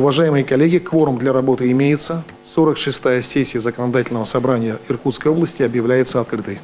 Уважаемые коллеги, кворум для работы имеется. 46-я сессия Законодательного собрания Иркутской области объявляется открытой.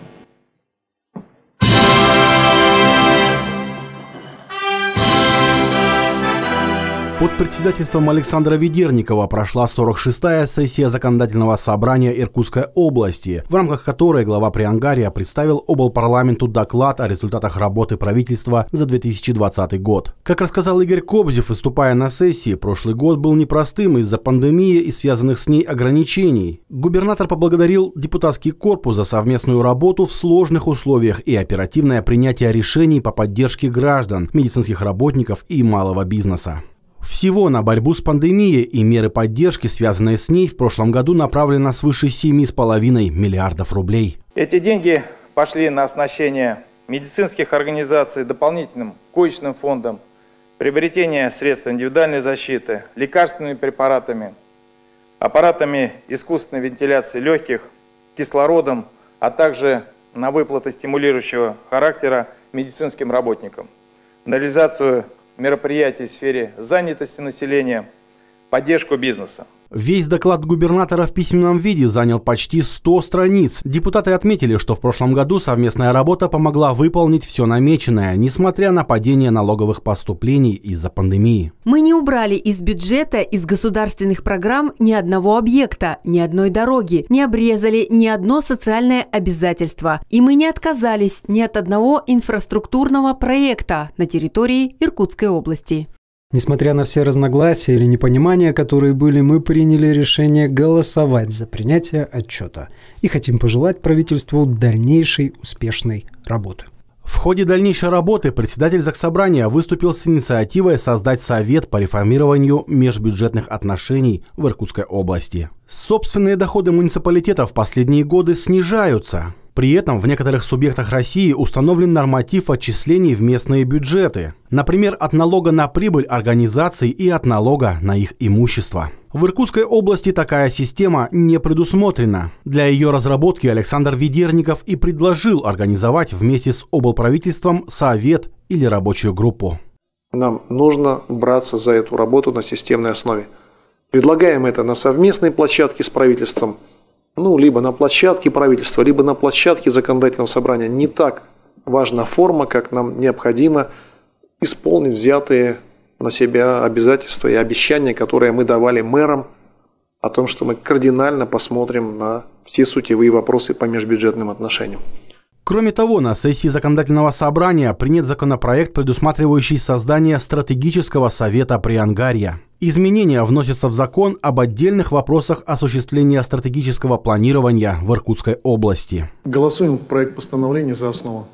Под председательством Александра Ведерникова прошла 46-я сессия законодательного собрания Иркутской области, в рамках которой глава Приангария представил облпарламенту доклад о результатах работы правительства за 2020 год. Как рассказал Игорь Кобзев, выступая на сессии, прошлый год был непростым из-за пандемии и связанных с ней ограничений. Губернатор поблагодарил депутатский корпус за совместную работу в сложных условиях и оперативное принятие решений по поддержке граждан, медицинских работников и малого бизнеса. Всего на борьбу с пандемией и меры поддержки, связанные с ней, в прошлом году направлено свыше 7,5 миллиардов рублей. Эти деньги пошли на оснащение медицинских организаций дополнительным коечным фондом, приобретение средств индивидуальной защиты, лекарственными препаратами, аппаратами искусственной вентиляции легких, кислородом, а также на выплаты стимулирующего характера медицинским работникам, на реализацию мероприятий в сфере занятости населения, поддержку бизнеса. Весь доклад губернатора в письменном виде занял почти 100 страниц. Депутаты отметили, что в прошлом году совместная работа помогла выполнить все намеченное, несмотря на падение налоговых поступлений из-за пандемии. Мы не убрали из бюджета, из государственных программ ни одного объекта, ни одной дороги, не обрезали ни одно социальное обязательство. И мы не отказались ни от одного инфраструктурного проекта на территории Иркутской области. Несмотря на все разногласия или непонимания, которые были, мы приняли решение голосовать за принятие отчета и хотим пожелать правительству дальнейшей успешной работы. В ходе дальнейшей работы председатель Заксобрания выступил с инициативой создать Совет по реформированию межбюджетных отношений в Иркутской области. Собственные доходы муниципалитетов в последние годы снижаются – при этом в некоторых субъектах России установлен норматив отчислений в местные бюджеты. Например, от налога на прибыль организаций и от налога на их имущество. В Иркутской области такая система не предусмотрена. Для ее разработки Александр Ведерников и предложил организовать вместе с облправительством совет или рабочую группу. Нам нужно браться за эту работу на системной основе. Предлагаем это на совместной площадке с правительством – ну, либо на площадке правительства, либо на площадке законодательного собрания. Не так важна форма, как нам необходимо исполнить взятые на себя обязательства и обещания, которые мы давали мэрам о том, что мы кардинально посмотрим на все сутевые вопросы по межбюджетным отношениям. Кроме того, на сессии законодательного собрания принят законопроект, предусматривающий создание стратегического совета при Ангарье. Изменения вносятся в закон об отдельных вопросах осуществления стратегического планирования в Иркутской области. Голосуем проект постановления за основу.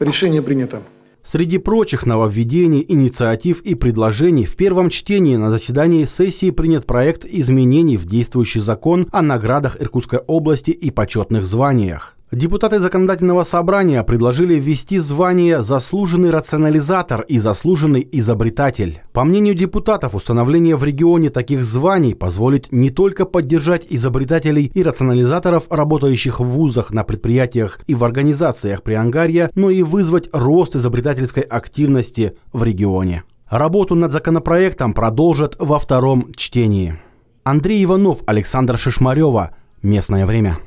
Решение принято. Среди прочих нововведений, инициатив и предложений в первом чтении на заседании сессии принят проект изменений в действующий закон о наградах Иркутской области и почетных званиях. Депутаты Законодательного собрания предложили ввести звание «заслуженный рационализатор» и «заслуженный изобретатель». По мнению депутатов, установление в регионе таких званий позволит не только поддержать изобретателей и рационализаторов, работающих в вузах, на предприятиях и в организациях при Ангарье, но и вызвать рост изобретательской активности в регионе. Работу над законопроектом продолжат во втором чтении. Андрей Иванов, Александр Шишмарева. Местное время.